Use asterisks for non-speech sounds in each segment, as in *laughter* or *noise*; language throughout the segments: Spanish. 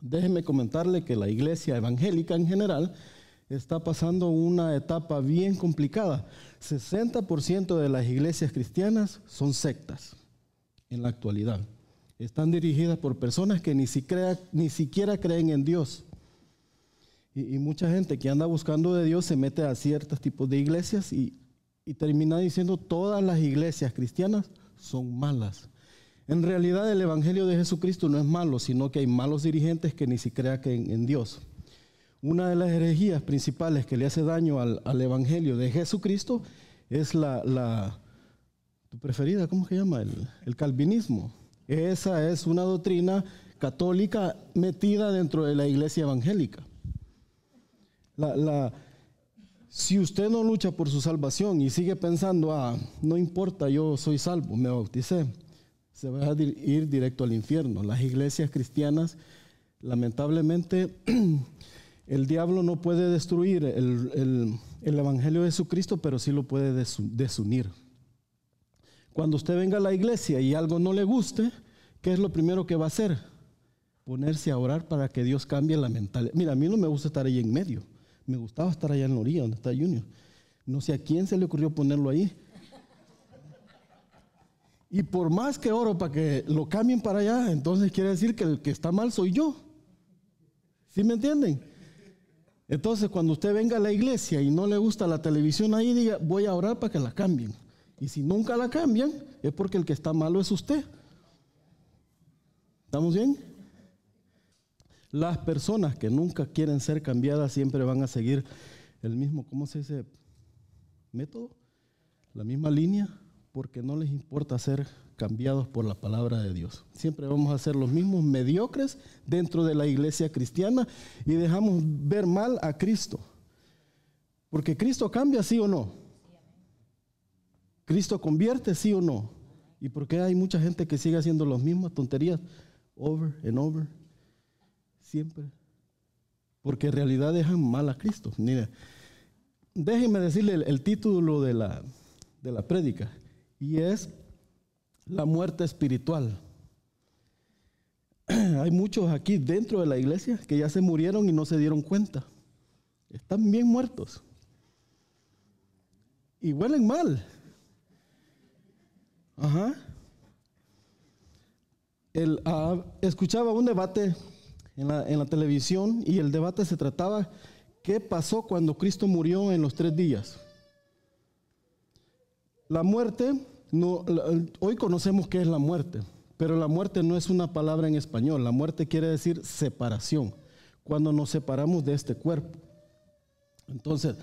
Déjeme comentarle que la iglesia evangélica en general está pasando una etapa bien complicada. 60% de las iglesias cristianas son sectas en la actualidad. Están dirigidas por personas que ni siquiera, creen en Dios. Y, mucha gente que anda buscando de Dios se mete a ciertos tipos de iglesias y termina diciendo todas las iglesias cristianas son malas. En realidad el Evangelio de Jesucristo no es malo, sino que hay malos dirigentes que ni siquiera creen en Dios. Una de las herejías principales que le hace daño al, Evangelio de Jesucristo es la, tu preferida, ¿cómo se llama? El, calvinismo. Esa es una doctrina católica metida dentro de la iglesia evangélica. La, si usted no lucha por su salvación y sigue pensando, ah, no importa, yo soy salvo, me bauticé, se va a ir directo al infierno. Las iglesias cristianas, lamentablemente, *clears throat* el diablo no puede destruir el, Evangelio de Jesucristo, pero sí lo puede desunir. Cuando usted venga a la iglesia y algo no le guste, ¿qué es lo primero que va a hacer? Ponerse a orar para que Dios cambie la mentalidad. Mira, a mí no me gusta estar ahí en medio. Me gustaba estar allá en la orilla, donde está Junior. No sé a quién se le ocurrió ponerlo ahí y por más que oro para que lo cambien para allá, entonces quiere decir que el que está mal soy yo. ¿Sí me entienden? Entonces, cuando usted venga a la iglesia y no le gusta la televisión ahí, diga, voy a orar para que la cambien. Y si nunca la cambian, es porque el que está malo es usted. ¿Estamos bien? Las personas que nunca quieren ser cambiadas siempre van a seguir el mismo, ¿cómo se dice? ¿Método? ¿La misma línea? porque no les importa ser cambiados por la palabra de Dios. Siempre vamos a ser los mismos mediocres dentro de la iglesia cristiana y dejamos ver mal a Cristo. Porque Cristo cambia, sí o no. Cristo convierte, sí o no. ¿Y por qué hay mucha gente que sigue haciendo las mismas tonterías over and over? Siempre. Porque en realidad dejan mal a Cristo. Mira, déjenme decirle el, título de la, de la prédica y es la muerte espiritual. *clears throat* Hay muchos aquí dentro de la iglesia que ya se murieron y no se dieron cuenta. Están bien muertos. Y huelen mal. Ajá. El, ah, escuchaba un debate en la, en la televisión y el debate se trataba qué pasó cuando Cristo murió en los tres días. La muerte, no, hoy conocemos qué es la muerte, pero la muerte no es una palabra en español. La muerte quiere decir separación, cuando nos separamos de este cuerpo. Entonces,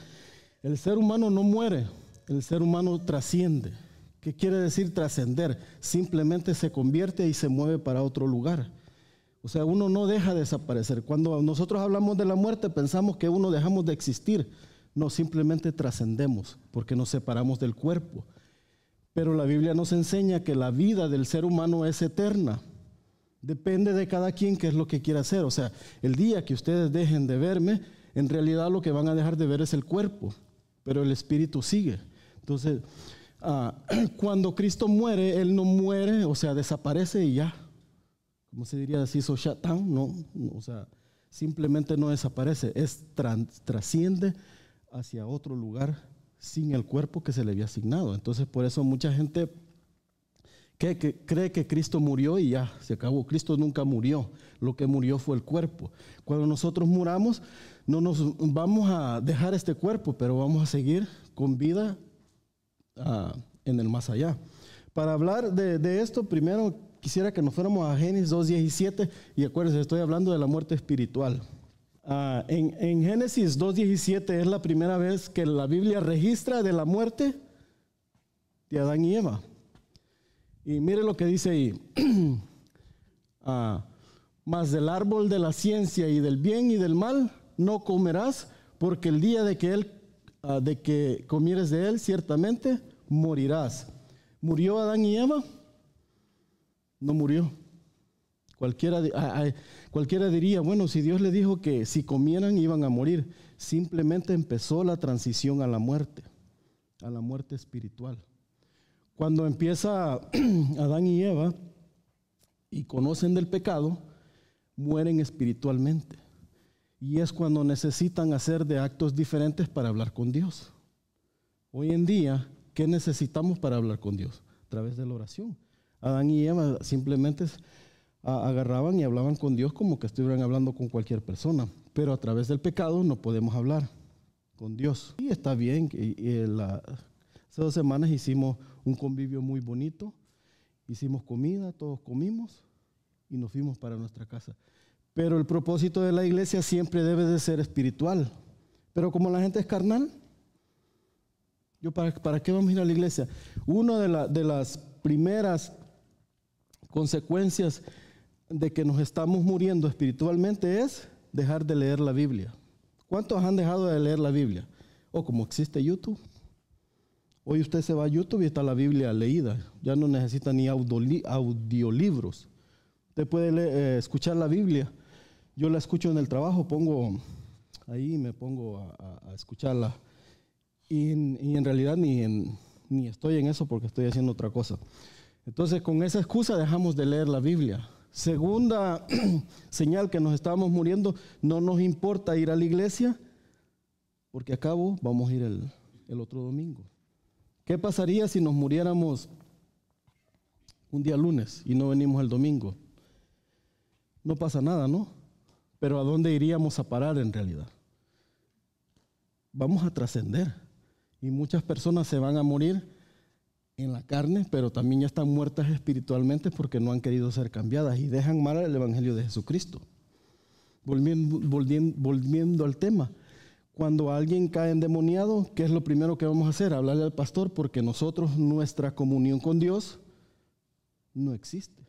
el ser humano no muere, el ser humano trasciende. ¿Qué quiere decir trascender? Simplemente se convierte y se mueve para otro lugar. O sea, uno no deja de desaparecer. Cuando nosotros hablamos de la muerte, pensamos que uno dejamos de existir. No, simplemente trascendemos porque nos separamos del cuerpo. Pero la Biblia nos enseña que la vida del ser humano es eterna. Depende de cada quien qué es lo que quiera hacer. O sea, el día que ustedes dejen de verme, en realidad lo que van a dejar de ver es el cuerpo, pero el espíritu sigue. Entonces, ah, *clears throat* cuando Cristo muere, Él no muere, o sea, desaparece y ya. Como se diría? así hizo Satan, no, o sea, simplemente no desaparece, es trasciende hacia otro lugar sin el cuerpo que se le había asignado. Entonces por eso mucha gente que, cree que Cristo murió y ya, se acabó. Cristo nunca murió, lo que murió fue el cuerpo. Cuando nosotros muramos, no nos vamos a dejar este cuerpo, pero vamos a seguir con vida ah, en el más allá. Para hablar de, de esto, primero quisiera que nos fuéramos a Génesis 2.17 y acuérdense, estoy hablando de la muerte espiritual. Ah, en, Génesis 2.17 es la primera vez que la Biblia registra de la muerte de Adán y Eva. Y mire lo que dice ahí. *clears throat* Ah, mas del árbol de la ciencia y del bien y del mal no comerás, porque el día de que, él, ah, de que comieres de él, ciertamente morirás. ¿Murió Adán y Eva? No murió. Cualquiera, cualquiera diría, bueno, si Dios le dijo que si comieran iban a morir, simplemente empezó la transición a la muerte, a la muerte espiritual. Cuando empieza *clears throat* Adán y Eva y conocen del pecado, mueren espiritualmente. Y es cuando necesitan hacer de actos diferentes para hablar con Dios. Hoy en día, ¿qué necesitamos para hablar con Dios? A través de la oración. Adán y Eva simplemente agarraban y hablaban con Dios como que estuvieran hablando con cualquier persona. Pero a través del pecado no podemos hablar con Dios. Y está bien, que hace dos semanas hicimos un convivio muy bonito, hicimos comida, todos comimos y nos fuimos para nuestra casa. Pero el propósito de la iglesia siempre debe de ser espiritual. Pero como la gente es carnal, yo para, para qué vamos a ir a la iglesia? Una de las primeras consecuencias de que nos estamos muriendo espiritualmente es dejar de leer la Biblia. ¿Cuántos han dejado de leer la Biblia? O como existe YouTube. Hoy usted se va a YouTube y está la Biblia leída. Ya no necesita ni audiolibros. Usted puede eh, escuchar la Biblia. Yo la escucho en el trabajo, pongo ahí me pongo a, escucharla. Y en, realidad ni estoy en eso porque estoy haciendo otra cosa. Entonces con esa excusa dejamos de leer la Biblia. Segunda *clears throat* señal que nos estábamos muriendo, no nos importa ir a la iglesia, porque a cabo vamos a ir el, el otro domingo. ¿Qué pasaría si nos muriéramos un día lunes y no venimos el domingo? No pasa nada, ¿no? Pero ¿a dónde iríamos a parar en realidad? Vamos a trascender y muchas personas se van a morir en la carne, pero también ya están muertas espiritualmente porque no han querido ser cambiadas y dejan mal el Evangelio de Jesucristo. Volviendo, volviendo al tema, cuando alguien cae endemoniado, ¿qué es lo primero que vamos a hacer? Hablarle al pastor porque nosotros, nuestra comunión con Dios no existe.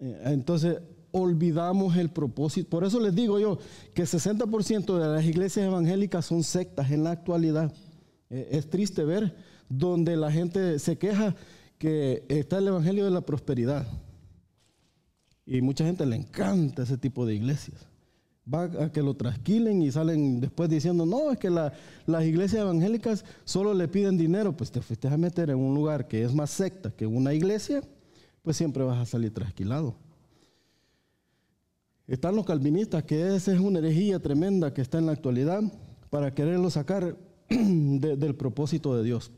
Eh, entonces, olvidamos el propósito. Por eso les digo yo que 60% de las iglesias evangélicas son sectas en la actualidad. Eh, es triste ver donde la gente se queja que está el Evangelio de la Prosperidad. Y mucha gente le encanta ese tipo de iglesias. Va a que lo trasquilen y salen después diciendo, no, es que las iglesias evangélicas solo le piden dinero. Pues te fuiste a meter en un lugar que es más secta que una iglesia, pues siempre vas a salir trasquilado. Están los calvinistas, que esa es una herejía tremenda que está en la actualidad para quererlo sacar *clears throat* del propósito de Dios.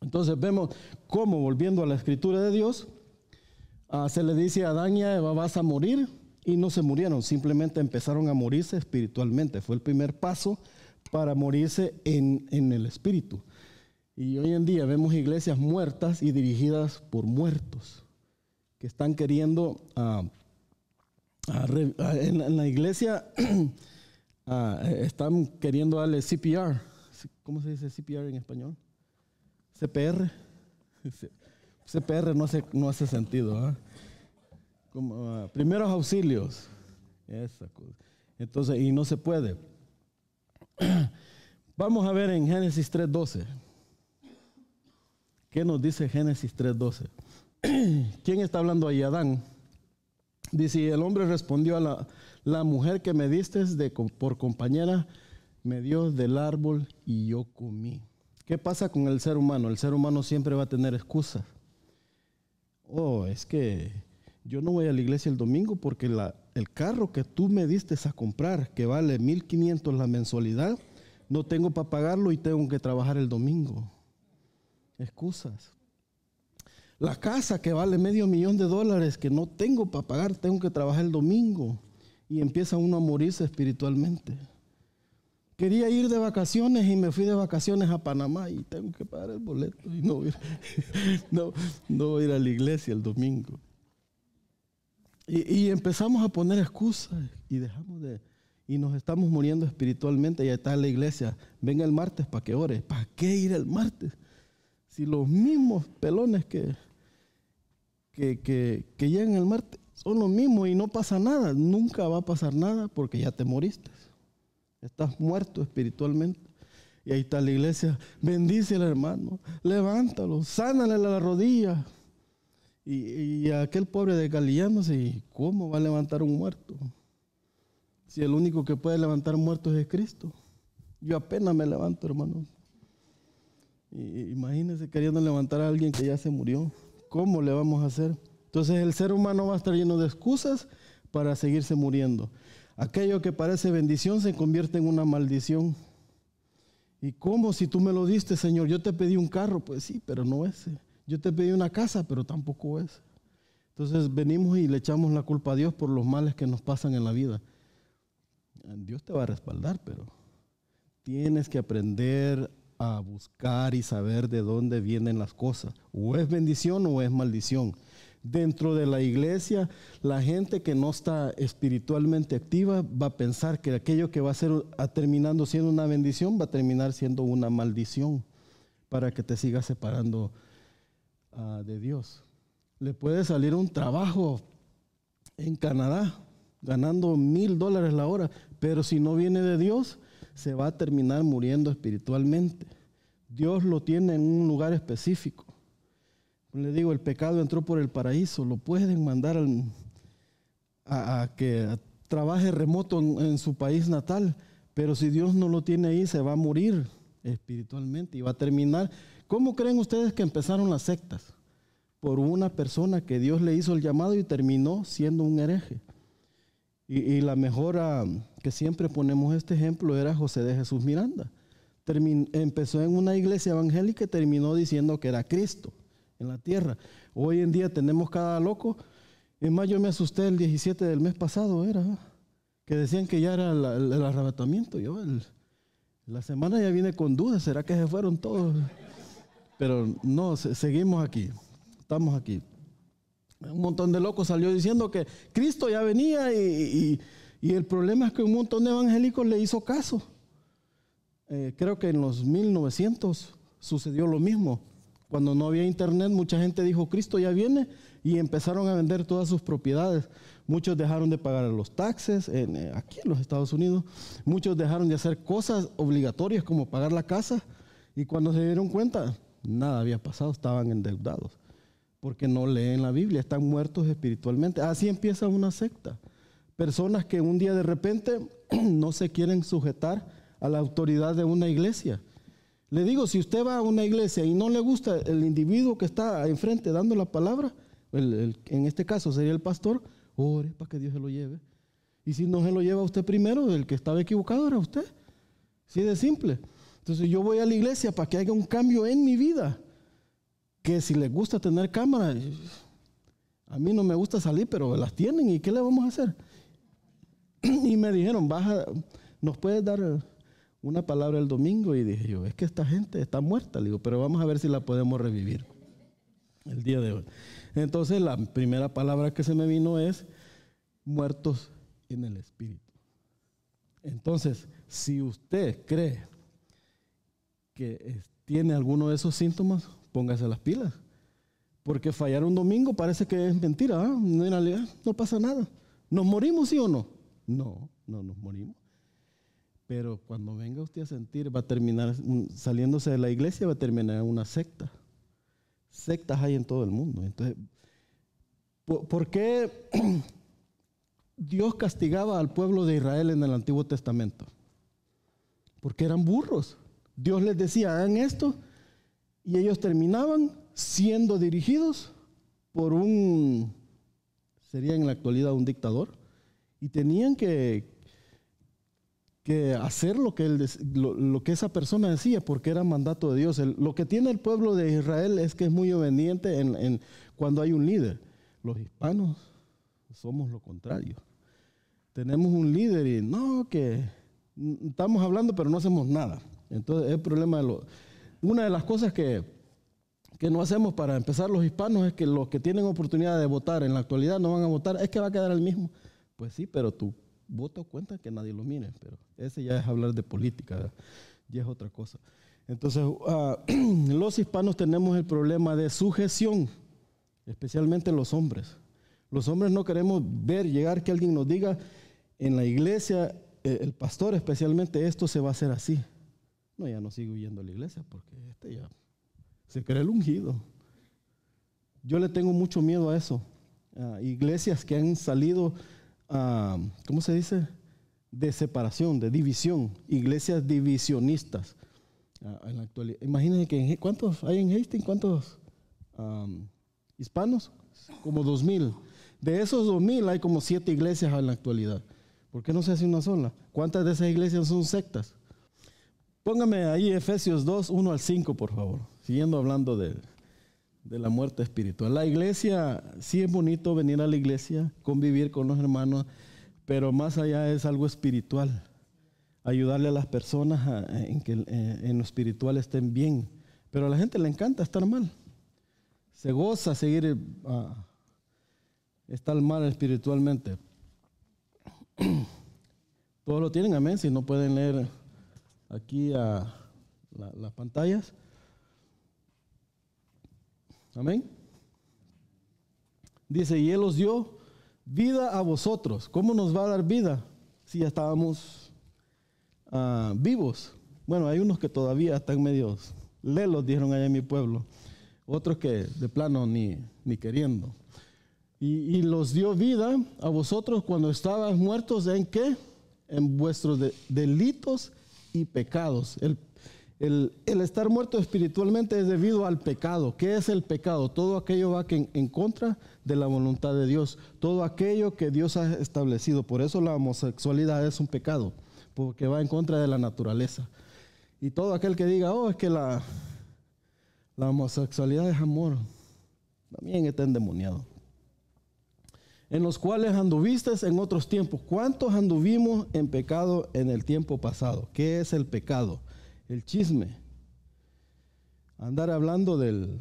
Entonces vemos cómo, volviendo a la escritura de Dios, ah, se le dice a Adán vas a morir, y no se murieron, simplemente empezaron a morirse espiritualmente. Fue el primer paso para morirse en, el espíritu. Y hoy en día vemos iglesias muertas y dirigidas por muertos, que están queriendo, ah, en, la iglesia *clears throat* ah, están queriendo darle CPR. ¿Cómo se dice CPR en español? CPR. CPR no hace, no hace sentido. ¿ah? Como, ah, primeros auxilios. Entonces, y no se puede. *clears throat* Vamos a ver en Génesis 3.12. ¿Qué nos dice Génesis 3.12? *clears throat* ¿Quién está hablando ahí? Adán. Dice, y el hombre respondió a la, la mujer que me diste de, por compañera, me dio del árbol y yo comí. ¿Qué pasa con el ser humano? El ser humano siempre va a tener excusas. Oh, es que yo no voy a la iglesia el domingo porque la, el carro que tú me diste a comprar, que vale 1.500 la mensualidad, no tengo para pagarlo y tengo que trabajar el domingo. Excusas. La casa que vale medio millón de dólares, que no tengo para pagar, tengo que trabajar el domingo. Y empieza uno a morirse espiritualmente. Quería ir de vacaciones y me fui de vacaciones a Panamá y tengo que pagar el boleto y no *laughs* no, no a ir a la iglesia el domingo. Y, empezamos a poner excusas y dejamos de... Y nos estamos muriendo espiritualmente. Ya está la iglesia. Venga el martes para que ores ¿Para qué ir el martes? Si los mismos pelones que, que, que, que llegan el martes son los mismos y no pasa nada. Nunca va a pasar nada porque ya te moriste. Estás muerto espiritualmente. Y ahí está la iglesia. Bendice al hermano. Levántalo. Sánale la rodilla. Y, y aquel pobre de no ¿cómo va a levantar un muerto? Si el único que puede levantar muertos es Cristo. Yo apenas me levanto, hermano. Y, imagínense queriendo levantar a alguien que ya se murió. ¿Cómo le vamos a hacer? Entonces el ser humano va a estar lleno de excusas para seguirse muriendo aquello que parece bendición se convierte en una maldición. ¿Y cómo si tú me lo diste, Señor? Yo te pedí un carro, pues sí, pero no es Yo te pedí una casa, pero tampoco es Entonces venimos y le echamos la culpa a Dios por los males que nos pasan en la vida. Dios te va a respaldar, pero tienes que aprender a buscar y saber de dónde vienen las cosas. O es bendición o es maldición. Dentro de la iglesia, la gente que no está espiritualmente activa va a pensar que aquello que va a ser terminando siendo una bendición va a terminar siendo una maldición para que te sigas separando ah, de Dios. Le puede salir un trabajo en Canadá ganando mil dólares la hora, pero si no viene de Dios, se va a terminar muriendo espiritualmente. Dios lo tiene en un lugar específico. Le digo, el pecado entró por el paraíso, lo pueden mandar a, que trabaje remoto en, su país natal, pero si Dios no lo tiene ahí, se va a morir espiritualmente y va a terminar. ¿Cómo creen ustedes que empezaron las sectas? Por una persona que Dios le hizo el llamado y terminó siendo un hereje. Y, la mejora que siempre ponemos este ejemplo era José de Jesús Miranda. empezó en una iglesia evangélica y terminó diciendo que era Cristo en la tierra. Hoy en día tenemos cada loco. en mayo me asusté el 17 del mes pasado, era, que decían que ya era el, arrebatamiento. Yo la semana ya viene con dudas, ¿será que se fueron todos? Pero no, seguimos aquí, estamos aquí. Un montón de locos salió diciendo que Cristo ya venía y, el problema es que un montón de evangélicos le hizo caso. Eh, creo que en los 1900 sucedió lo mismo. Cuando no había internet, mucha gente dijo, Cristo ya viene, y empezaron a vender todas sus propiedades. Muchos dejaron de pagar los taxes en, eh, aquí en los Estados Unidos. Muchos dejaron de hacer cosas obligatorias como pagar la casa. Y cuando se dieron cuenta, nada había pasado, estaban endeudados. Porque no leen la Biblia, están muertos espiritualmente. Así empieza una secta. Personas que un día de repente *clears throat* no se quieren sujetar a la autoridad de una iglesia le digo, si usted va a una iglesia y no le gusta el individuo que está enfrente dando la palabra, en este caso sería el pastor, ore para que Dios se lo lleve. Y si no se lo lleva usted primero, el que estaba equivocado era usted. Así de simple. Entonces yo voy a la iglesia para que haya un cambio en mi vida. Que si les gusta tener cámara, a mí no me gusta salir, pero las tienen. ¿Y qué le vamos a hacer? *clears throat* Y me dijeron, baja, nos puedes dar una palabra el domingo y dije yo, es que esta gente está muerta, le digo, pero vamos a ver si la podemos revivir el día de hoy. Entonces la primera palabra que se me vino es muertos en el espíritu. Entonces, si usted cree que tiene alguno de esos síntomas, póngase las pilas. Porque fallar un domingo parece que es mentira, en ¿ah? realidad no pasa nada. ¿Nos morimos sí o no? No, no nos morimos. Pero cuando venga usted a sentir, va a terminar saliéndose de la iglesia, va a terminar una secta. Sectas hay en todo el mundo. Entonces, ¿por qué *clears throat* Dios castigaba al pueblo de Israel en el Antiguo Testamento? Porque eran burros. Dios les decía, hagan esto, y ellos terminaban siendo dirigidos por un, sería en la actualidad un dictador, y tenían que, que hacer lo que, lo, que esa persona decía, porque era mandato de Dios. lo que tiene el pueblo de Israel es que es muy obediente en, cuando hay un líder. Los hispanos somos lo contrario. Tenemos un líder y no, que estamos hablando pero no hacemos nada. Entonces es el problema de lo... Una de las cosas que, que no hacemos para empezar los hispanos es que los que tienen oportunidad de votar en la actualidad no van a votar, es que va a quedar el mismo. Pues sí, pero tú voto cuenta que nadie lo mire, pero ese ya es hablar de política, ya es otra cosa. Entonces, ah, *clears throat* los hispanos tenemos el problema de sujeción, especialmente los hombres. Los hombres no queremos ver llegar que alguien nos diga en la iglesia, eh, el pastor especialmente, esto se va a hacer así. No, ya no sigo yendo a la iglesia porque este ya se cree el ungido. Yo le tengo mucho miedo a eso. iglesias que han salido Ah, ¿cómo se dice? De separación, de división, iglesias divisionistas. Ah, la actualidad. Imagínense que, ¿cuántos hay en Hastings? ¿Cuántos hispanos? Como 2.000. De esos 2.000 hay como siete iglesias en la actualidad. ¿Por qué no se hace una sola? ¿Cuántas de esas iglesias son sectas? Póngame ahí Efesios 2, 1 al 5, por favor. Siguiendo hablando de, de la muerte espiritual. La iglesia, sí es bonito venir a la iglesia, convivir con los hermanos, pero más allá es algo espiritual. Ayudarle a las personas eh, en que eh, en lo espiritual estén bien. Pero a la gente le encanta estar mal. Se goza seguir eh, a estar mal espiritualmente. Todos lo tienen, amén. Si no pueden leer aquí a las pantallas. Amén. Dice, y Él os dio vida a vosotros. ¿Cómo nos va a dar vida si ya estábamos ah, vivos? Bueno, hay unos que todavía están medios lelos, dijeron allá en mi pueblo. Otros que de plano ni, ni queriendo. Y, los dio vida a vosotros cuando estaban muertos en qué? En vuestros delitos y pecados. El el, estar muerto espiritualmente es debido al pecado. ¿Qué es el pecado? Todo aquello va en, contra de la voluntad de Dios. Todo aquello que Dios ha establecido. Por eso la homosexualidad es un pecado, porque va en contra de la naturaleza. Y todo aquel que diga, oh, es que la, la homosexualidad es amor, también está endemoniado. En los cuales anduviste en otros tiempos. ¿Cuántos anduvimos en pecado en el tiempo pasado? ¿Qué es el pecado? el chisme, andar hablando del,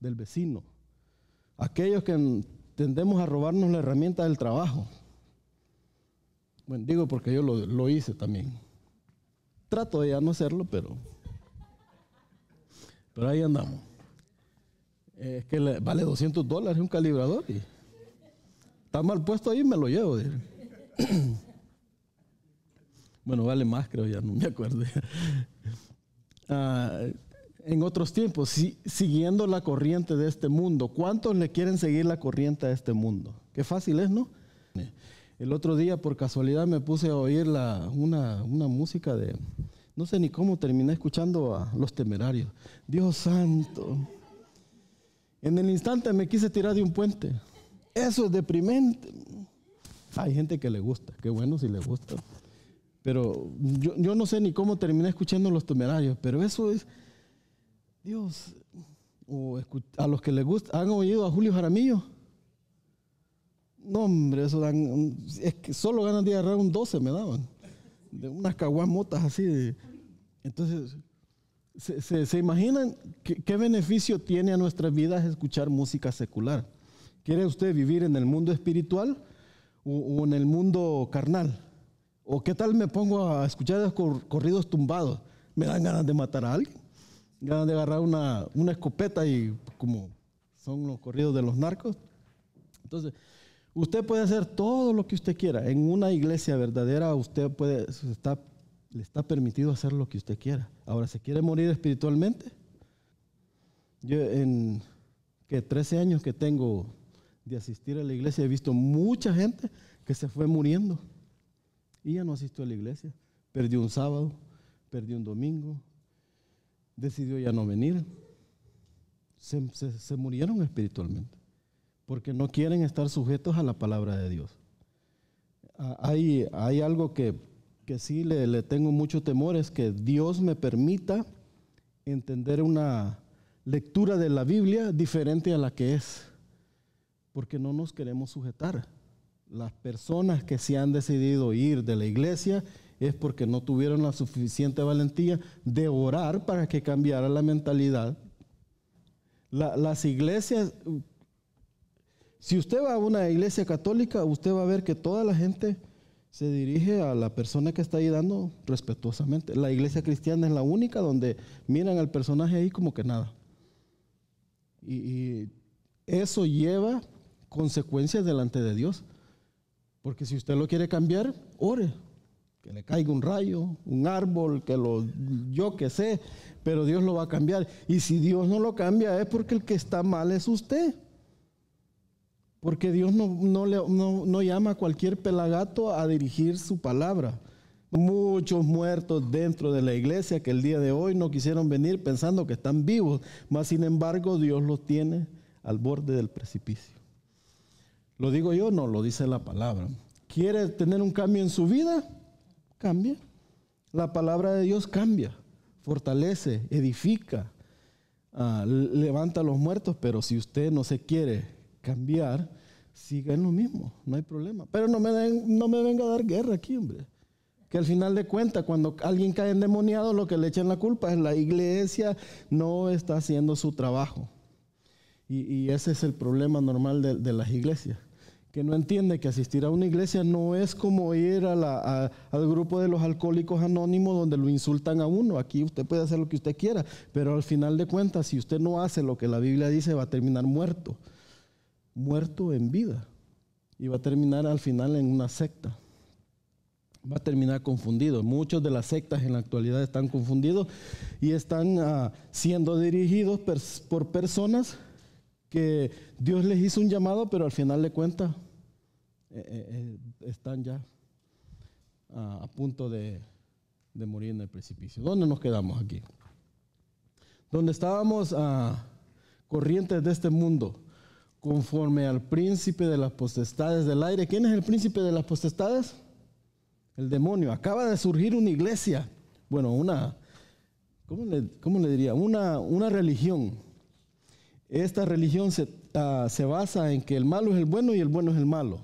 vecino, aquellos que tendemos a robarnos la herramienta del trabajo. Bueno, digo porque yo lo, hice también. Trato de ya no hacerlo, pero, pero ahí andamos. Es que vale 200 dólares un calibrador y está mal puesto ahí, me lo llevo. *clears throat* Bueno, vale más, creo, ya no me acuerdo. *laughs* Ah, en otros tiempos, siguiendo la corriente de este mundo. ¿Cuántos le quieren seguir la corriente a este mundo? Qué fácil es, ¿no? El otro día, por casualidad, me puse a oír la, una, una música de, no sé ni cómo, terminé escuchando a los temerarios. Dios santo. En el instante me quise tirar de un puente. Eso es deprimente. Hay gente que le gusta, qué bueno si le gusta. Pero yo, yo no sé ni cómo terminé escuchando los temerarios, pero eso es, Dios, o a los que les gusta, ¿han oído a Julio Jaramillo? No, hombre, eso dan, es que solo ganan de agarrar un 12 me daban, de unas caguamotas así. De, entonces, ¿se, se, imaginan qué, beneficio tiene a nuestras vidas escuchar música secular? ¿Quiere usted vivir en el mundo espiritual o en el mundo carnal? ¿O qué tal me pongo a escuchar los corridos tumbados? Me dan ganas de matar a alguien, ganas de agarrar una, escopeta y como son los corridos de los narcos. Entonces, usted puede hacer todo lo que usted quiera. En una iglesia verdadera usted puede, está, le está permitido hacer lo que usted quiera. Ahora, ¿se quiere morir espiritualmente? Yo en que 13 años que tengo de asistir a la iglesia he visto mucha gente que se fue muriendo y ya no asistió a la iglesia. Perdió un sábado, perdió un domingo, decidió ya no venir. Se, murieron espiritualmente porque no quieren estar sujetos a la palabra de Dios. Ah, hay, hay algo que, que sí le, le, tengo mucho temor, es que Dios me permita entender una lectura de la Biblia diferente a la que es, porque no nos queremos sujetar. Las personas que se han decidido ir de la iglesia es porque no tuvieron la suficiente valentía de orar para que cambiara la mentalidad. las iglesias, si usted va a una iglesia católica, usted va a ver que toda la gente se dirige a la persona que está ayudando respetuosamente. La iglesia cristiana es la única donde miran al personaje ahí como que nada. y eso lleva consecuencias delante de Dios. Porque si usted lo quiere cambiar, ore. Que le caiga un rayo, un árbol, que lo, yo que sé, pero Dios lo va a cambiar. Y si Dios no lo cambia es porque el que está mal es usted. Porque Dios no, no, llama a cualquier pelagato a dirigir su palabra. Muchos muertos dentro de la iglesia que el día de hoy no quisieron venir pensando que están vivos, mas sin embargo Dios los tiene al borde del precipicio. Lo digo yo, no, lo dice la palabra. ¿Quiere tener un cambio en su vida? Cambia. La palabra de Dios cambia, fortalece, edifica, ah, levanta a los muertos, pero si usted no se quiere cambiar, siga en lo mismo, no hay problema. Pero no me, no me venga a dar guerra aquí, hombre. Que al final de cuentas, cuando alguien cae endemoniado, lo que le echan la culpa es la iglesia no está haciendo su trabajo. Y, ese es el problema normal de las iglesias que no entiende que asistir a una iglesia no es como ir a al grupo de los alcohólicos anónimos donde lo insultan a uno. Aquí usted puede hacer lo que usted quiera, pero al final de cuentas, si usted no hace lo que la Biblia dice, va a terminar muerto. Muerto en vida. Y va a terminar al final en una secta va a terminar confundido. Muchos de las sectas en la actualidad están confundidos y están ah, siendo dirigidos por personas que Dios les hizo un llamado, pero al final de cuentas eh, eh, eh, están ya a, punto de, morir en el precipicio. ¿Dónde nos quedamos aquí? Donde estábamos a corrientes de este mundo, conforme al príncipe de las potestades del aire. ¿Quién es el príncipe de las potestades? El demonio. Acaba de surgir una iglesia, bueno, una, ¿cómo le, diría? Una, una religión esta religión ah, se, basa en que el malo es el bueno y el bueno es el malo.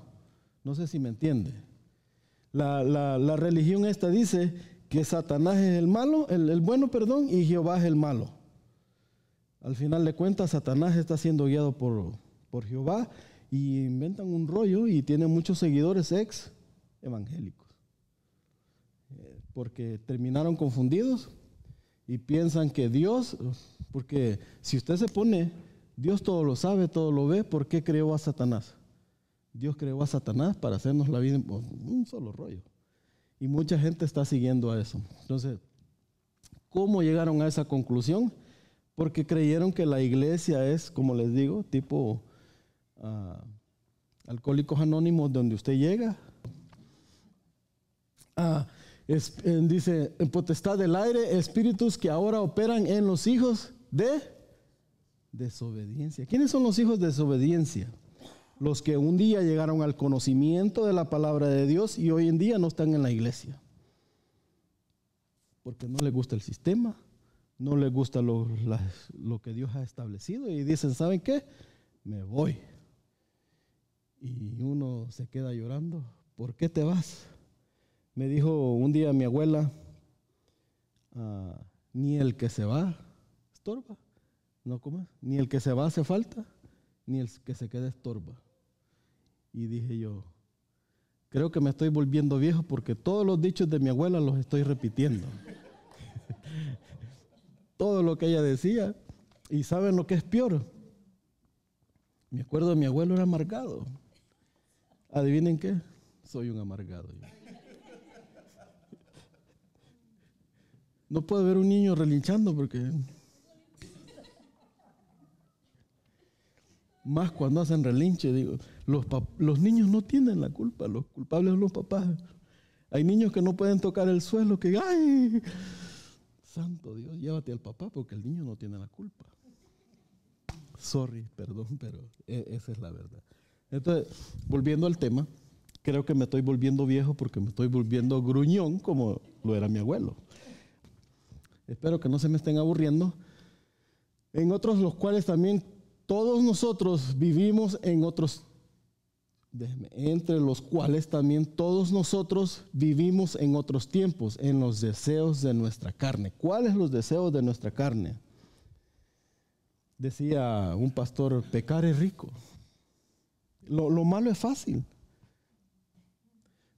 No sé si me entiende. La, religión esta dice que Satanás es el malo, el, bueno, perdón, y Jehová es el malo. Al final de cuentas, Satanás está siendo guiado por, por Jehová y inventan un rollo y tienen muchos seguidores ex evangélicos. Eh, porque terminaron confundidos y piensan que Dios, porque si usted se pone Dios todo lo sabe, todo lo ve. ¿Por qué creó a Satanás? Dios creó a Satanás para hacernos la vida un solo rollo. Y mucha gente está siguiendo a eso. Entonces, ¿cómo llegaron a esa conclusión? Porque creyeron que la iglesia es, como les digo, tipo ah, alcohólicos anónimos, donde usted llega. Ah, dice, en potestad del aire, espíritus que ahora operan en los hijos de Desobediencia. ¿Quiénes son los hijos de desobediencia? Los que un día llegaron al conocimiento de la palabra de Dios y hoy en día no están en la iglesia. Porque no les gusta el sistema, no les gusta lo, que Dios ha establecido y dicen, ¿saben qué? Me voy. Y uno se queda llorando, ¿por qué te vas? Me dijo un día mi abuela, ah, ni el que se va estorba. No, Ni el que se va hace falta, ni el que se queda estorba. Y dije yo, creo que me estoy volviendo viejo porque todos los dichos de mi abuela los estoy repitiendo. *laughs* Todo lo que ella decía. Y saben lo que es peor. Me acuerdo de mi abuelo era amargado. Adivinen qué, soy un amargado. No puedo ver un niño relinchando porque Más cuando hacen relinche, digo, los, los niños no tienen la culpa, los culpables son los papás. Hay niños que no pueden tocar el suelo, que, ¡ay! Santo Dios, llévate al papá porque el niño no tiene la culpa. Sorry, perdón, pero e-, esa es la verdad. Entonces, volviendo al tema, creo que me estoy volviendo viejo porque me estoy volviendo gruñón como lo era mi abuelo. Espero que no se me estén aburriendo. En otros los cuales también todos nosotros vivimos en otros, entre los cuales también todos nosotros vivimos en otros tiempos, en los deseos de nuestra carne. ¿Cuáles los deseos de nuestra carne? Decía un pastor, pecar es rico. Lo, malo es fácil,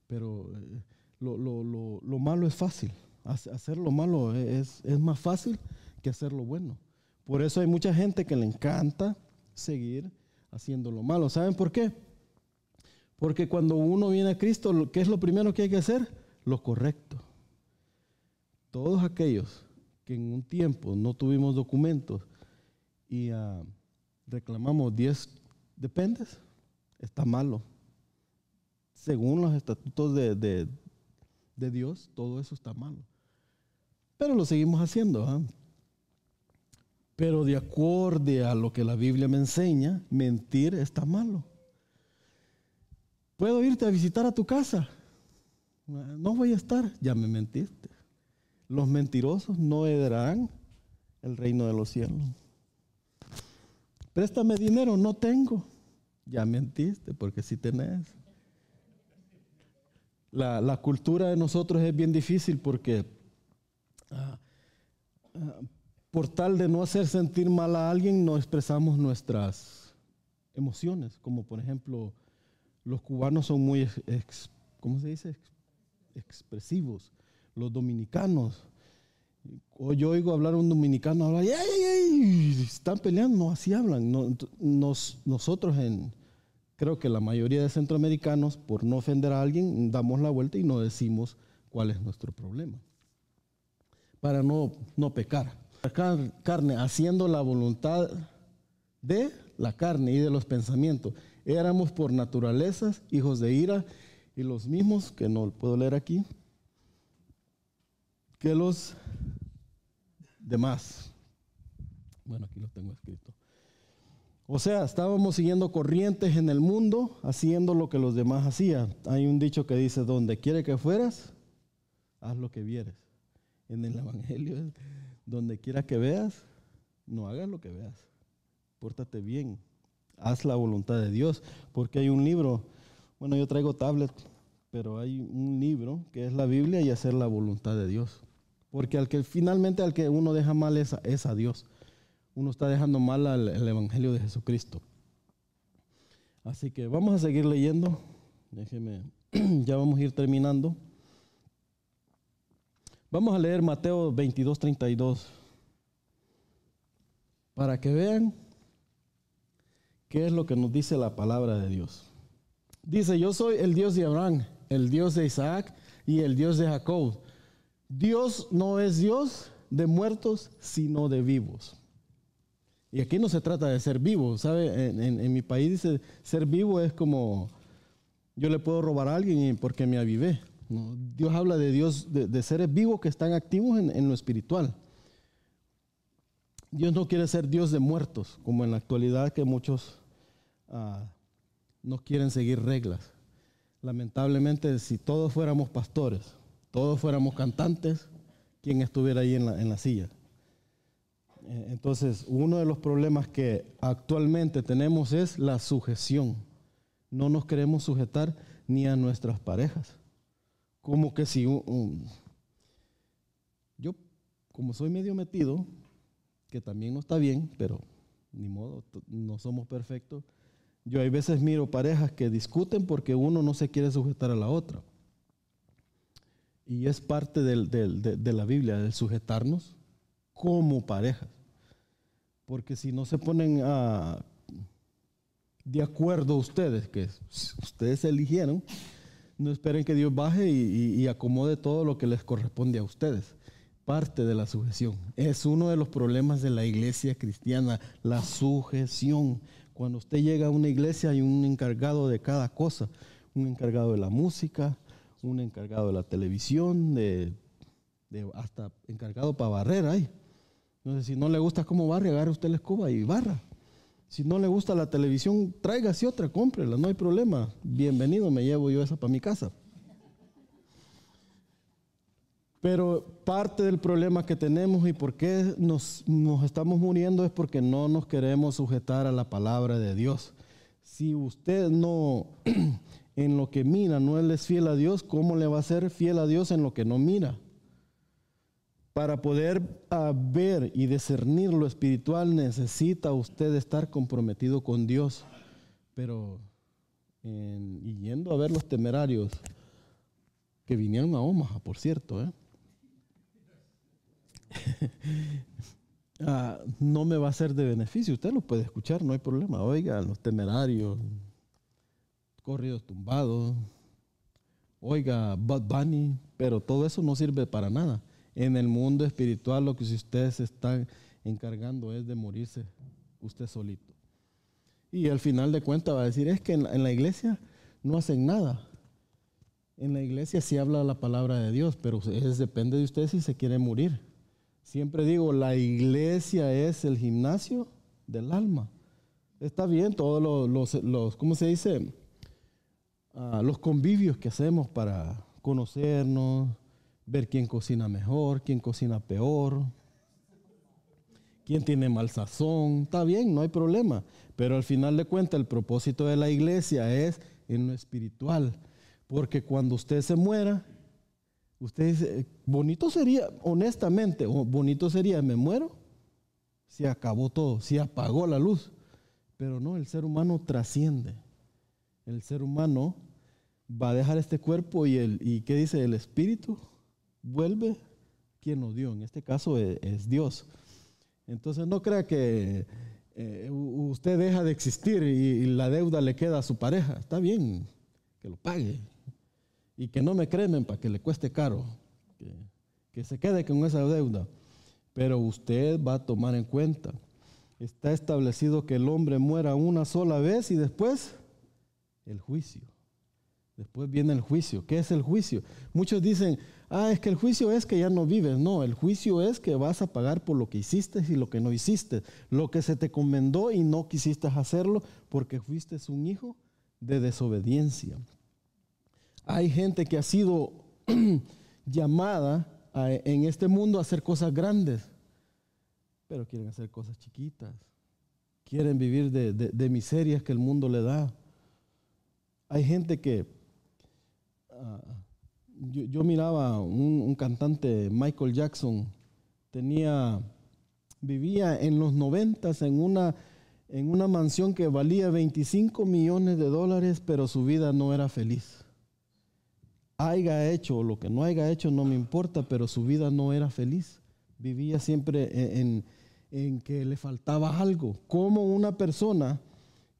pero eh, lo, malo es fácil. Hacer lo malo es, es más fácil que hacer lo bueno. Por eso hay mucha gente que le encanta seguir haciendo lo malo. ¿Saben por qué? Porque cuando uno viene a Cristo, ¿qué es lo primero que hay que hacer? Lo correcto. Todos aquellos que en un tiempo no tuvimos documentos y ah, reclamamos 10 dependes, está malo. Según los estatutos de, Dios, todo eso está malo. Pero lo seguimos haciendo. ¿ah? Pero de acuerdo a lo que la Biblia me enseña, mentir está malo. Puedo irte a visitar a tu casa. No voy a estar, ya me mentiste. Los mentirosos no heredarán el reino de los cielos. Préstame dinero, no tengo. Ya mentiste, porque sí tenés. La, cultura de nosotros es bien difícil porque ah, ah, por tal de no hacer sentir mal a alguien, no expresamos nuestras emociones, como por ejemplo, los cubanos son muy, ¿cómo se dice? Expresivos, los dominicanos. O yo oigo hablar a un dominicano, están peleando, así hablan. nosotros, en, creo que la mayoría de centroamericanos, por no ofender a alguien, damos la vuelta y no decimos cuál es nuestro problema. Para no, no pecar, carne, haciendo la voluntad de la carne y de los pensamientos. Éramos por naturalezas hijos de ira y los mismos, que no puedo leer aquí, que los demás. Bueno, aquí lo tengo escrito. O sea, estábamos siguiendo corrientes en el mundo, haciendo lo que los demás hacían. Hay un dicho que dice, donde quiere que fueras, haz lo que vieres. En el Evangelio donde quiera que veas, no hagas lo que veas. Pórtate bien. Haz la voluntad de Dios. Porque hay un libro. Bueno, yo traigo tablet, pero hay un libro que es la Biblia y hacer la voluntad de Dios. Porque al que finalmente al que uno deja mal es a, Dios. Uno está dejando mal al Evangelio de Jesucristo. Así que vamos a seguir leyendo. Déjeme, *clears throat* ya vamos a ir terminando. Vamos a leer Mateo 22, 32. Para que vean qué es lo que nos dice la palabra de Dios. Dice, yo soy el Dios de Abraham, el Dios de Isaac y el Dios de Jacob. Dios no es Dios de muertos, sino de vivos. Y aquí no se trata de ser vivo, ¿sabe? En, en mi país dice, ser vivo es como, yo le puedo robar a alguien porque me avivé. Dios habla de Dios, de, seres vivos que están activos en, lo espiritual. Dios no quiere ser Dios de muertos, como en la actualidad que muchos ah, no quieren seguir reglas. Lamentablemente, si todos fuéramos pastores, todos fuéramos cantantes, ¿quién estuviera ahí en la silla? Eh, entonces, uno de los problemas que actualmente tenemos es la sujeción. No nos queremos sujetar ni a nuestras parejas como que si yo, como soy medio metido, que también no está bien, pero ni modo, no somos perfectos. Yo hay veces miro parejas que discuten porque uno no se quiere sujetar a la otra. Y es parte de, la Biblia, el sujetarnos como parejas. Porque si no se ponen ah, de acuerdo ustedes, que ustedes eligieron, no esperen que Dios baje y, acomode todo lo que les corresponde a ustedes. Parte de la sujeción. Es uno de los problemas de la iglesia cristiana, la sujeción. Cuando usted llega a una iglesia hay un encargado de cada cosa. Un encargado de la música, un encargado de la televisión, de, hasta encargado para barrer ahí. Entonces, si no le gusta cómo barre, agarre usted la escoba y barra. Si no le gusta la televisión, tráigase otra, cómprela, no hay problema. Bienvenido, me llevo yo esa para mi casa. Pero parte del problema que tenemos y por qué nos, estamos muriendo es porque no nos queremos sujetar a la palabra de Dios. Si usted no, *clears throat* en lo que mira, no es fiel a Dios, ¿cómo le va a ser fiel a Dios en lo que no mira? Para poder ah, ver y discernir lo espiritual necesita usted estar comprometido con Dios. Pero yendo a ver los temerarios que vinieron a Omaha, por cierto, ¿eh? *laughs* Ah, no me va a ser de beneficio. Usted lo puede escuchar, no hay problema. Oiga, los temerarios, corridos tumbados, oiga, Bad Bunny, pero todo eso no sirve para nada. En el mundo espiritual lo que ustedes están encargando es de morirse usted solito. Y al final de cuentas va a decir, es que en la, iglesia no hacen nada. En la iglesia sí habla la palabra de Dios, pero depende de usted si se quiere morir. Siempre digo, la iglesia es el gimnasio del alma. Está bien todos los, los, ¿cómo se dice? Ah, los convivios que hacemos para conocernos, ver quién cocina mejor, quién cocina peor, quién tiene mal sazón. Está bien, no hay problema. Pero al final de cuentas, el propósito de la iglesia es en lo espiritual. Porque cuando usted se muera, usted dice, bonito sería, honestamente, bonito sería, me muero, si acabó todo, si apagó la luz. Pero no, el ser humano trasciende. El ser humano va a dejar este cuerpo y el, ¿y qué dice? El espíritu vuelve quien lo dio, en este caso e, es, Dios. Entonces no crea que eh, usted deja de existir y, la deuda le queda a su pareja. Está bien, que lo pague. Y que no me cremen para que le cueste caro. que se quede con esa deuda. Pero usted va a tomar en cuenta. Está establecido que el hombre muera una sola vez y después el juicio. Después viene el juicio. ¿Qué es el juicio? Muchos dicen, ah, es que el juicio es que ya no vives. No, el juicio es que vas a pagar por lo que hiciste y lo que no hiciste. Lo que se te comendó y no quisiste hacerlo porque fuiste un hijo de desobediencia. Hay gente que ha sido *clears throat* llamada en este mundo a hacer cosas grandes, pero quieren hacer cosas chiquitas. Quieren vivir de, de miserias que el mundo le da. Hay gente que Ah, ah. yo, miraba un, cantante, Michael Jackson, tenía, vivía en los noventas en una, en una mansión que valía 25 millones de dólares, pero su vida no era feliz. Haya hecho o lo que no haya hecho no me importa, pero su vida no era feliz. Vivía siempre en, en que le faltaba algo. Como una persona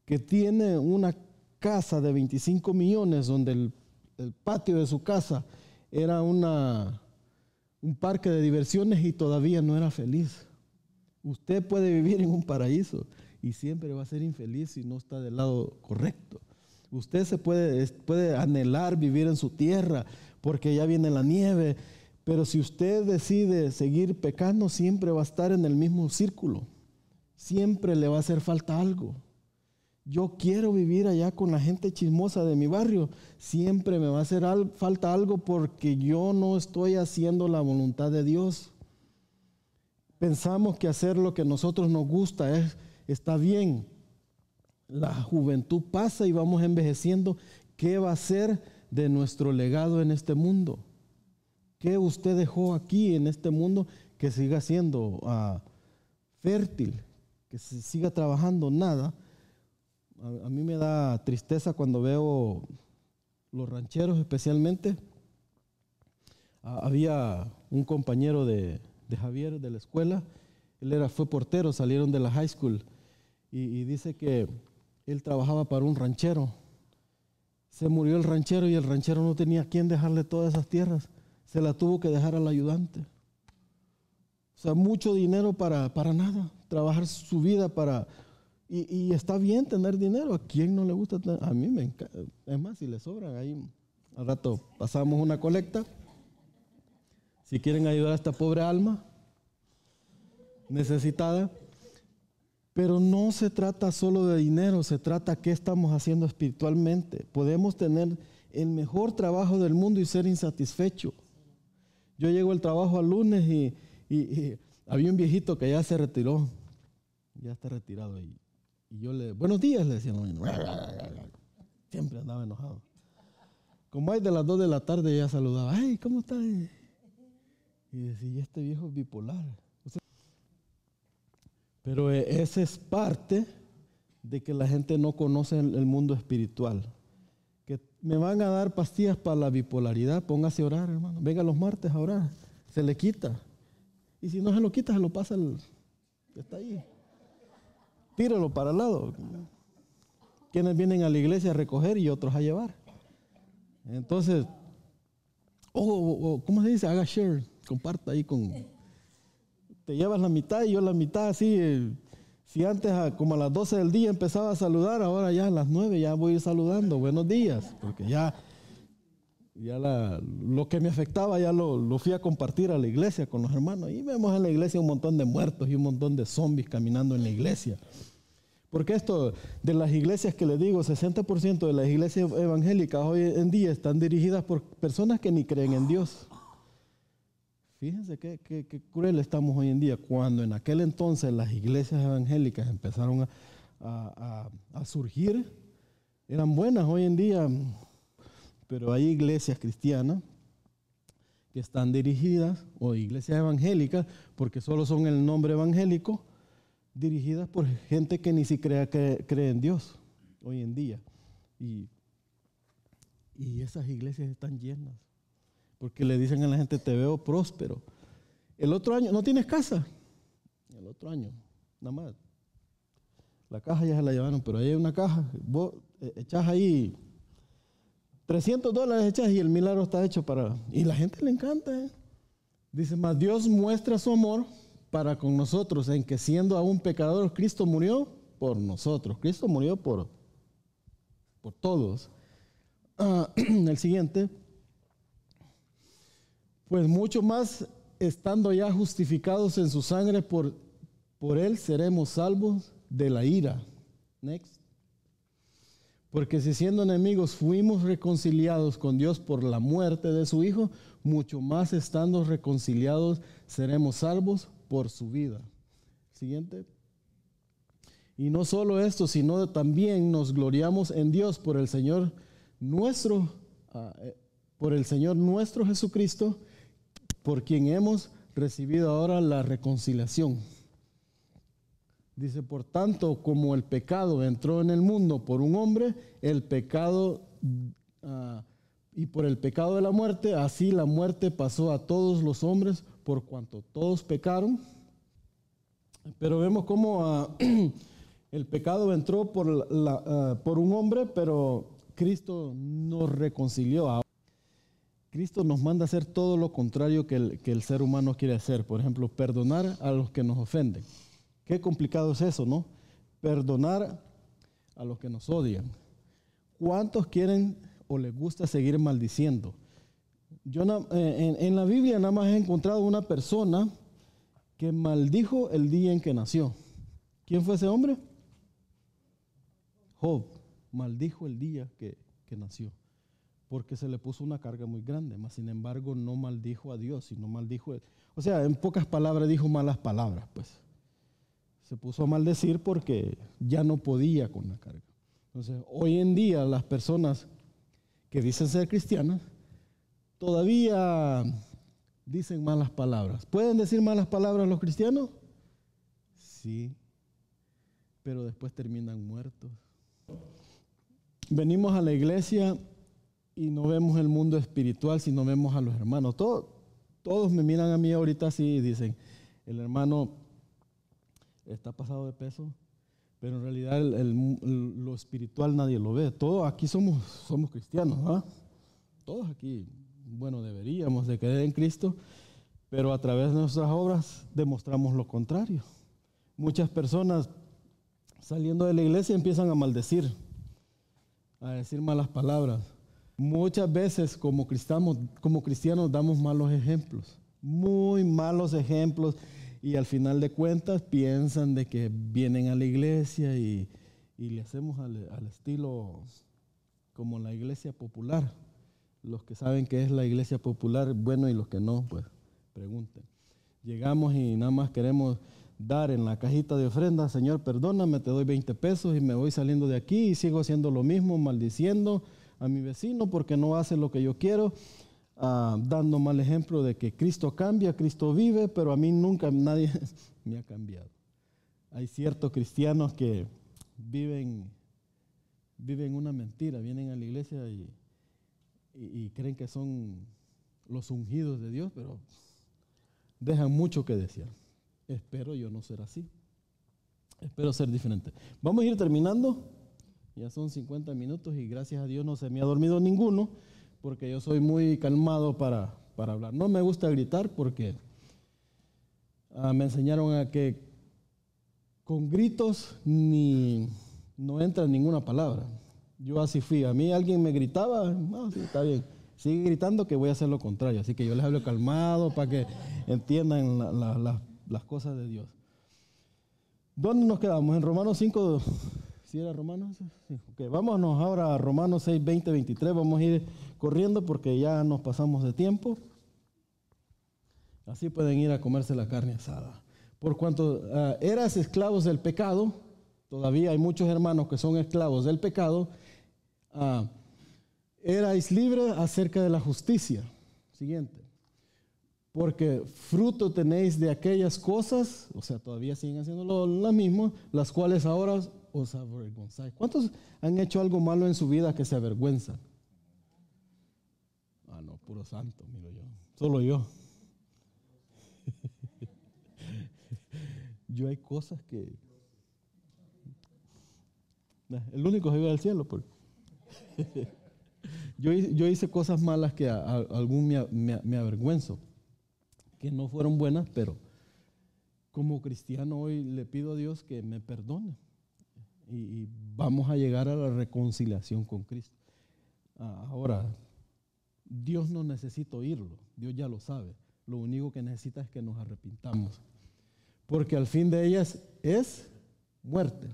que tiene una casa de 25 millones donde el el patio de su casa era una, un parque de diversiones y todavía no era feliz. Usted puede vivir en un paraíso y siempre va a ser infeliz si no está del lado correcto. Usted se puede, puede anhelar vivir en su tierra porque ya viene la nieve, pero si usted decide seguir pecando, siempre va a estar en el mismo círculo. Siempre le va a hacer falta algo. Yo quiero vivir allá con la gente chismosa de mi barrio. Siempre me va a hacer falta algo porque yo no estoy haciendo la voluntad de Dios. Pensamos que hacer lo que a nosotros nos gusta es, está bien. La juventud pasa y vamos envejeciendo. ¿Qué va a ser de nuestro legado en este mundo? ¿Qué usted dejó aquí en este mundo que siga siendo ah, fértil, que siga trabajando? Nada a, mí me da tristeza cuando veo los rancheros especialmente. había un compañero de, Javier de la escuela, él era, fue portero, salieron de la high school y, dice que él trabajaba para un ranchero. Se murió el ranchero y el ranchero no tenía quien quién dejarle todas esas tierras. Se la tuvo que dejar al ayudante. O sea, mucho dinero para, para nada. Trabajar su vida para, y, está bien tener dinero. ¿A quién no le gusta tener? A mí me encanta. Es más, si le sobran, ahí al rato pasamos una colecta. Si quieren ayudar a esta pobre alma necesitada. Pero no se trata solo de dinero, se trata qué estamos haciendo espiritualmente. Podemos tener el mejor trabajo del mundo y ser insatisfecho. Yo llego al trabajo al lunes y, y había un viejito que ya se retiró, ya está retirado ahí y yo le, buenos días, le decía *laughs* Siempre andaba enojado. Como hay de las 2 de la tarde, ella saludaba, ay, ¿cómo estás? Y decía, este viejo es bipolar. pero eh, esa es parte de que la gente no conoce el mundo espiritual. Que me van a dar pastillas para la bipolaridad, póngase a orar, hermano. Venga los martes a orar, se le quita. Y si no se lo quita, se lo pasa el está ahí tíralo para el lado. Quienes vienen a la iglesia a recoger y otros a llevar. Entonces, o oh, oh, oh, ¿cómo se dice? Haga share, comparta ahí con. Te llevas la mitad y yo la mitad así. Eh, si antes como a las 12 del día empezaba a saludar, ahora ya a las 9 ya voy a ir saludando. Buenos días, porque ya ya lo que me afectaba ya lo, lo, fui a compartir a la iglesia con los hermanos. Y vemos en la iglesia un montón de muertos y un montón de zombies caminando en la iglesia. Porque esto de las iglesias que le digo, 60% de las iglesias evangélicas hoy en día están dirigidas por personas que ni creen en Dios. Fíjense qué, cruel estamos hoy en día, cuando en aquel entonces las iglesias evangélicas empezaron a surgir, eran buenas, hoy en día pero hay iglesias cristianas que están dirigidas, o iglesias evangélicas, porque solo son el nombre evangélico, dirigidas por gente que ni siquiera cree, en Dios hoy en día. Y, y esas iglesias están llenas, porque le dicen a la gente, te veo próspero. El otro año, ¿no tienes casa? El otro año, nada más. La caja ya se la llevaron, pero ahí hay una caja. Vos eh, echás ahí 300 dólares hechas y el milagro está hecho para... Y la gente le encanta. ¿eh? Dice, más Dios muestra su amor para con nosotros en que siendo aún pecadores, Cristo murió por nosotros. Cristo murió por, por todos. Ah, *clears throat* el siguiente. Pues mucho más estando ya justificados en su sangre, por, por él seremos salvos de la ira. Next. Porque si siendo enemigos fuimos reconciliados con Dios por la muerte de su Hijo, mucho más estando reconciliados seremos salvos por su vida. Siguiente. Y no solo esto, sino también nos gloriamos en Dios por el Señor nuestro, ah, eh, por el Señor nuestro Jesucristo, por quien hemos recibido ahora la reconciliación. Dice, por tanto, como el pecado entró en el mundo por un hombre, el pecado ah, y por el pecado de la muerte, así la muerte pasó a todos los hombres por cuanto todos pecaron. Pero vemos cómo ah, *clears throat* el pecado entró ah, por, un hombre, pero Cristo nos reconcilió. Cristo nos manda a hacer todo lo contrario que el ser humano quiere hacer. Por ejemplo, perdonar a los que nos ofenden. Qué complicado es eso, ¿no? Perdonar a los que nos odian. ¿Cuántos quieren o les gusta seguir maldiciendo? Yo eh, en, la Biblia nada más he encontrado una persona que maldijo el día en que nació. ¿Quién fue ese hombre? Job maldijo el día que, nació, porque se le puso una carga muy grande, mas sin embargo no maldijo a Dios, sino maldijo... o sea, en pocas palabras dijo malas palabras, pues se puso a maldecir porque ya no podía con la carga. Entonces, hoy en día las personas que dicen ser cristianas todavía dicen malas palabras. ¿Pueden decir malas palabras los cristianos? Sí, pero después terminan muertos. Venimos a la iglesia y no vemos el mundo espiritual, sino vemos a los hermanos. Todos, todos me miran a mí ahorita así y dicen, el hermano está pasado de peso, pero en realidad lo espiritual nadie lo ve. Todos aquí somos, somos cristianos, ¿verdad? Todos aquí, bueno, deberíamos de creer en Cristo, pero a través de nuestras obras demostramos lo contrario. Muchas personas saliendo de la iglesia empiezan a maldecir, a decir malas palabras. Muchas veces como como cristianos damos malos ejemplos, muy malos ejemplos y al final de cuentas piensan de que vienen a la iglesia y, le hacemos al, estilo como la iglesia popular. Los que saben que es la iglesia popular, bueno, y los que no, pues pregunten. Llegamos y nada más queremos dar en la cajita de ofrenda, Señor, perdóname, te doy 20 pesos y me voy saliendo de aquí y sigo haciendo lo mismo, maldiciendo a mi vecino porque no hace lo que yo quiero Ah, dando mal ejemplo de que Cristo cambia, Cristo vive, pero a mí nunca nadie *laughs* me ha cambiado. Hay ciertos cristianos que viven, viven una mentira, vienen a la iglesia y, creen que son los ungidos de Dios, pero dejan mucho que decir Espero yo no ser así. Espero ser diferente. Vamos a ir terminando. Ya son 50 minutos y gracias a Dios no se me ha dormido ninguno porque yo soy muy calmado para, para hablar. No me gusta gritar porque ah, me enseñaron a que con gritos ni, no entra ninguna palabra. Yo así fui. A mí alguien me gritaba, no, ah, sí, está bien. Sigue gritando que voy a hacer lo contrario. Así que yo les hablo calmado para que entiendan las cosas de Dios. ¿Dónde nos quedamos? En Romanos 5, si era Romanos? Sí. vámonos ahora a Romanos 6, 20, 23. Vamos a ir corriendo porque ya nos pasamos de tiempo. Así pueden ir a comerse la carne asada. Por cuanto ah, eras esclavos del pecado, todavía hay muchos hermanos que son esclavos del pecado, ah, erais libres acerca de la justicia. Siguiente. Porque fruto tenéis de aquellas cosas, o sea, todavía siguen haciéndolo las mismas, las cuales ahora ¿Cuántos han hecho algo malo en su vida que se avergüenzan? Ah, no, puro santo, miro yo. Solo yo. *laughs* yo hay cosas que... El único que vive al cielo, pues. *laughs* yo, hice cosas malas que a, algún me avergüenzo, que no fueron buenas, pero como cristiano hoy le pido a Dios que me perdone y, vamos a llegar a la reconciliación con Cristo. Ah, ahora, Dios no necesita oírlo, Dios ya lo sabe. Lo único que necesita es que nos arrepintamos. Porque al fin de ellas es muerte,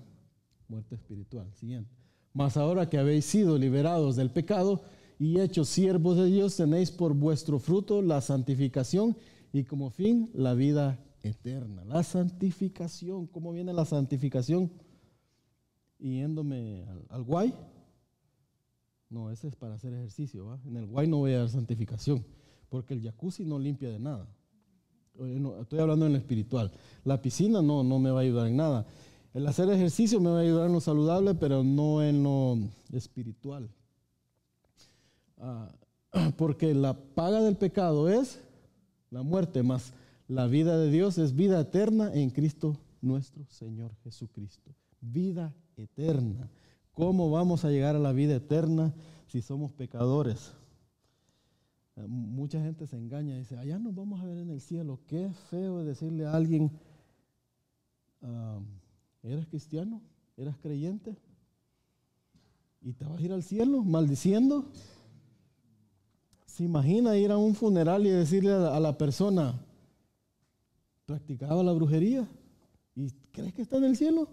muerte espiritual. Siguiente. Mas ahora que habéis sido liberados del pecado y hechos siervos de Dios, tenéis por vuestro fruto la santificación y como fin la vida eterna. La santificación, ¿cómo viene la santificación? y yéndome al, guay. No, ese es para hacer ejercicio. En el guay no voy a dar santificación, porque el jacuzzi no limpia de nada. Eh, estoy hablando en lo espiritual. La piscina no, no me va a ayudar en nada. El hacer ejercicio me va a ayudar en lo saludable, pero no en lo espiritual. Ah, *clears throat* porque la paga del pecado es la muerte, más la vida de Dios es vida eterna en Cristo nuestro Señor Jesucristo. Vida eterna. ¿Cómo vamos a llegar a la vida eterna si somos pecadores? Eh, mucha gente se engaña y dice, allá nos vamos a ver en el cielo. Qué feo decirle a alguien, ah, ¿eras cristiano? ¿Eras creyente? ¿Y te vas a ir al cielo maldiciendo? ¿Se imagina ir a un funeral y decirle a la persona, practicaba la brujería? ¿Y crees que está en el cielo?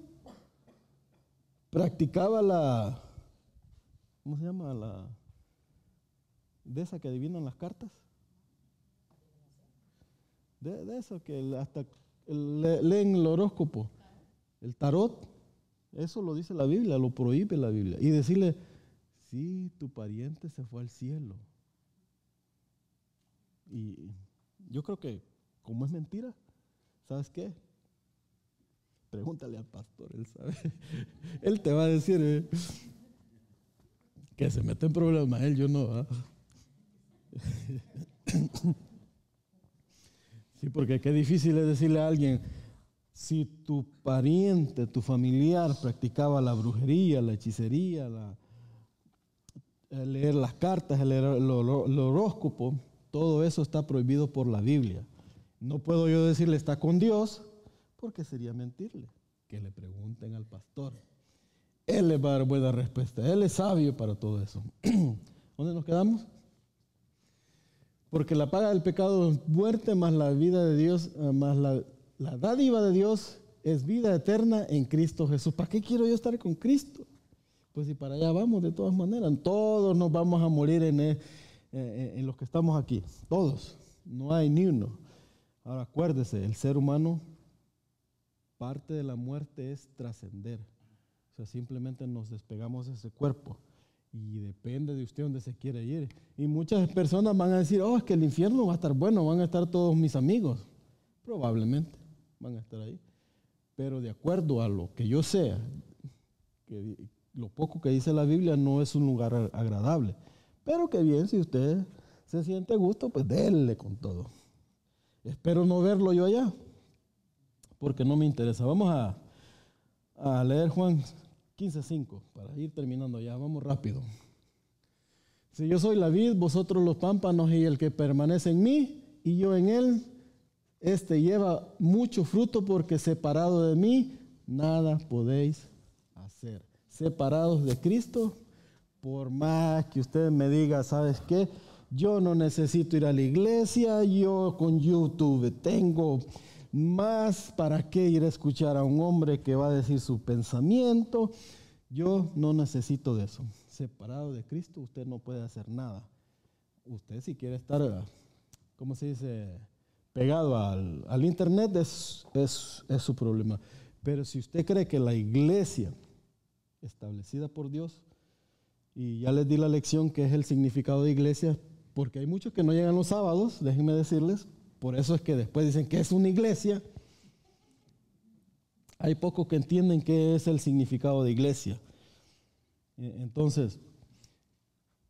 practicaba la, ¿cómo se llama? La, de esa que adivinan las cartas. De, esa que hasta leen el horóscopo, el tarot, eso lo dice la Biblia, lo prohíbe la Biblia. Y decirle, sí, tu pariente se fue al cielo. Y yo creo que, como es mentira, ¿sabes qué? Pregúntale al pastor, él sabe. *laughs* Él te va a decir eh, que se mete en problemas, él yo no. *coughs* Sí, porque qué difícil es decirle a alguien, si tu pariente, tu familiar practicaba la brujería, la hechicería, la, leer las cartas, leer el, horóscopo, todo eso está prohibido por la Biblia. No puedo yo decirle está con Dios porque sería mentirle. Que le pregunten al pastor. Él le va a dar buena respuesta. Él es sabio para todo eso. *clears throat* ¿Dónde nos quedamos? Porque la paga del pecado es muerte, más la vida de Dios, eh, más la, dádiva de Dios es vida eterna en Cristo Jesús. ¿Para qué quiero yo estar con Cristo? Pues si para allá vamos de todas maneras, todos nos vamos a morir en, eh, eh, en los que estamos aquí, todos, no hay ni uno. Ahora acuérdese, el ser humano parte de la muerte es trascender. O sea, simplemente nos despegamos de ese cuerpo. Y depende de usted dónde se quiere ir. Y muchas personas van a decir, oh, es que el infierno va a estar bueno, van a estar todos mis amigos. Probablemente van a estar ahí. Pero de acuerdo a lo que yo sea, que lo poco que dice la Biblia no es un lugar agradable. Pero que bien, si usted se siente gusto, pues dele con todo. Espero no verlo yo allá porque no me interesa. Vamos a, leer Juan 15.5 para ir terminando ya, vamos rápido. Si yo soy la vid, vosotros los pámpanos y el que permanece en mí y yo en él, este lleva mucho fruto porque separado de mí nada podéis hacer. Separados de Cristo, por más que usted me diga, ¿sabes qué? Yo no necesito ir a la iglesia, yo con YouTube tengo más para qué ir a escuchar a un hombre que va a decir su pensamiento. Yo no necesito de eso. Separado de Cristo, usted no puede hacer nada. Usted si quiere estar, ¿cómo se dice? Pegado al, Internet es su problema. Pero si usted cree que la iglesia establecida por Dios, y ya les di la lección que es el significado de iglesia, porque hay muchos que no llegan los sábados, déjenme decirles, por eso es que después dicen que es una iglesia. Hay pocos que entienden qué es el significado de iglesia. E, entonces,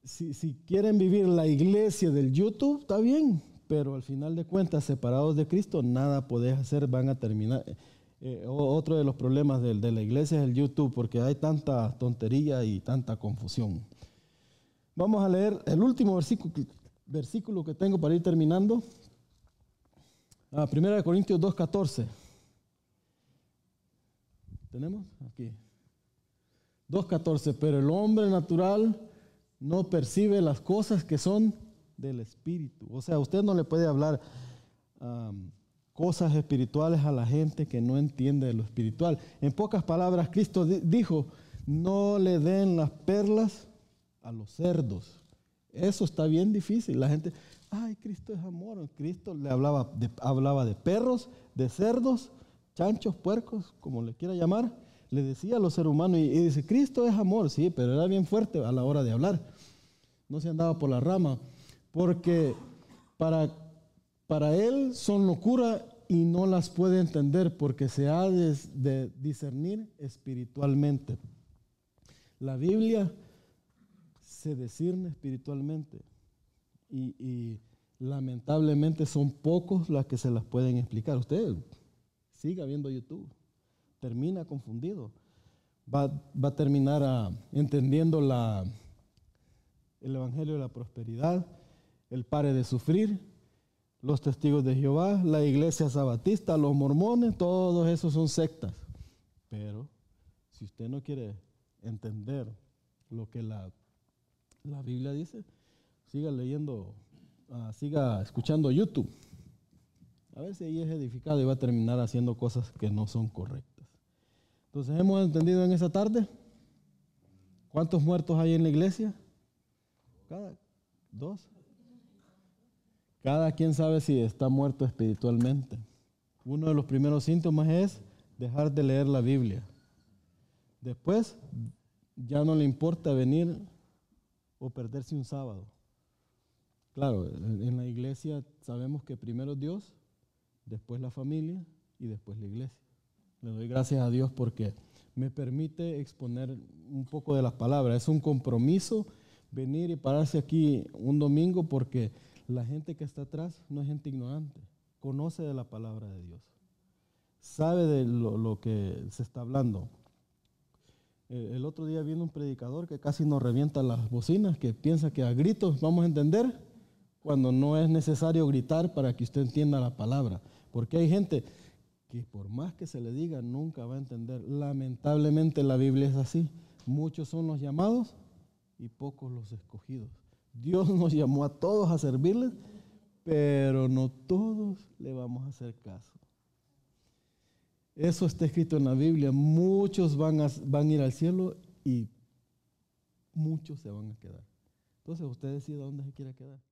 si, quieren vivir la iglesia del YouTube, está bien, pero al final de cuentas, separados de Cristo, nada podés hacer, van a terminar. Eh, eh, otro de los problemas de, la iglesia es el YouTube, porque hay tanta tontería y tanta confusión. Vamos a leer el último versículo que tengo para ir terminando, 1 ah, Corintios 2.14. ¿Tenemos? Aquí. 2.14. Pero el hombre natural no percibe las cosas que son del espíritu. O sea, usted no le puede hablar cosas espirituales a la gente que no entiende lo espiritual. En pocas palabras, Cristo dijo, no le den las perlas a los cerdos. Eso está bien difícil. La gente, ay, Cristo es amor. Cristo le hablaba de, hablaba de perros, de cerdos, chanchos, puercos, como le quiera llamar. Le decía a los seres humanos y, dice, Cristo es amor, sí, pero era bien fuerte a la hora de hablar. No se andaba por la rama, porque para, para él son locura y no las puede entender porque se ha de, discernir espiritualmente. La Biblia se discierne espiritualmente y, lamentablemente son pocos las que se las pueden explicar. Usted siga viendo YouTube, termina confundido. Va, a terminar ah, entendiendo la, el Evangelio de la Prosperidad, el Pare de Sufrir, los testigos de Jehová, la iglesia sabatista, los mormones, todos esos son sectas. Pero si usted no quiere entender lo que la, la Biblia dice, siga leyendo, ah, siga escuchando YouTube. A ver si ahí es edificado y va a terminar haciendo cosas que no son correctas. Entonces, ¿hemos entendido en esta tarde? ¿Cuántos muertos hay en la iglesia? Cada dos. Cada quien sabe si está muerto espiritualmente. Uno de los primeros síntomas es dejar de leer la Biblia. Después, ya no le importa venir o perderse un sábado. Claro, en la iglesia sabemos que primero Dios, después la familia y después la iglesia. Le doy gracias a Dios porque me permite exponer un poco de las palabras. Es un compromiso venir y pararse aquí un domingo porque la gente que está atrás no es gente ignorante, conoce de la palabra de Dios, sabe de lo, que se está hablando. El otro día vino un predicador que casi nos revienta las bocinas, que piensa que a gritos vamos a entender cuando no es necesario gritar para que usted entienda la palabra. Porque hay gente que por más que se le diga nunca va a entender. Lamentablemente la Biblia es así. Muchos son los llamados y pocos los escogidos. Dios *laughs* nos llamó a todos a servirles, pero no todos le vamos a hacer caso. Eso está escrito en la Biblia. Muchos van a, van a ir al cielo y muchos se van a quedar. Entonces usted decide dónde se quiere quedar.